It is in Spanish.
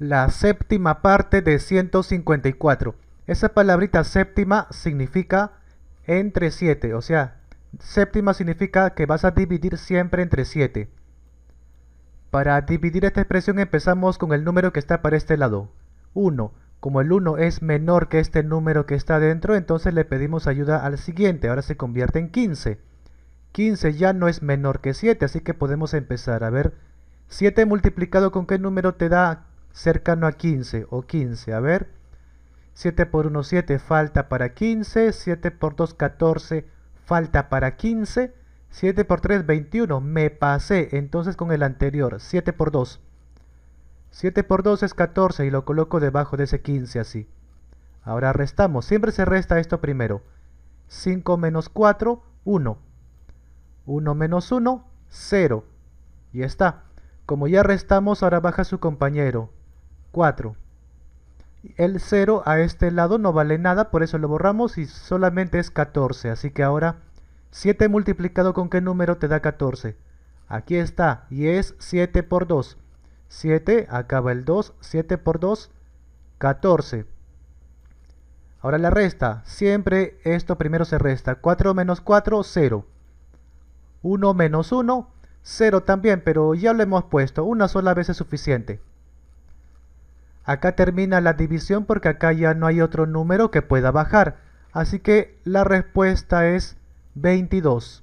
la séptima parte de 154. Esa palabrita séptima significa entre 7, o sea, séptima significa que vas a dividir siempre entre 7. Para dividir esta expresión empezamos con el número que está para este lado, 1. Como el 1 es menor que este número que está dentro, entonces le pedimos ayuda al siguiente, ahora se convierte en 15. 15 ya no es menor que 7, así que podemos empezar a ver 7 multiplicado con qué número te da cercano a 15 o 15, a ver. 7 por 1, 7, falta para 15. 7 por 2, 14, falta para 15. 7 por 3, 21, me pasé. Entonces con el anterior, 7 por 2. 7 por 2 es 14 y lo coloco debajo de ese 15 así. Ahora restamos, siempre se resta esto primero. 5 menos 4, 1. 1 menos 1, 0. Y está. Como ya restamos, ahora baja su compañero. 4. El 0 a este lado no vale nada, por eso lo borramos y solamente es 14. Así que ahora 7 multiplicado con qué número te da 14. Aquí está, y es 7 por 2. 7, acaba el 2, 7 por 2, 14. Ahora la resta, siempre esto primero se resta. 4 menos 4, 0. 1 menos 1, 0 también, pero ya lo hemos puesto, una sola vez es suficiente. Acá termina la división porque acá ya no hay otro número que pueda bajar. Así que la respuesta es 22.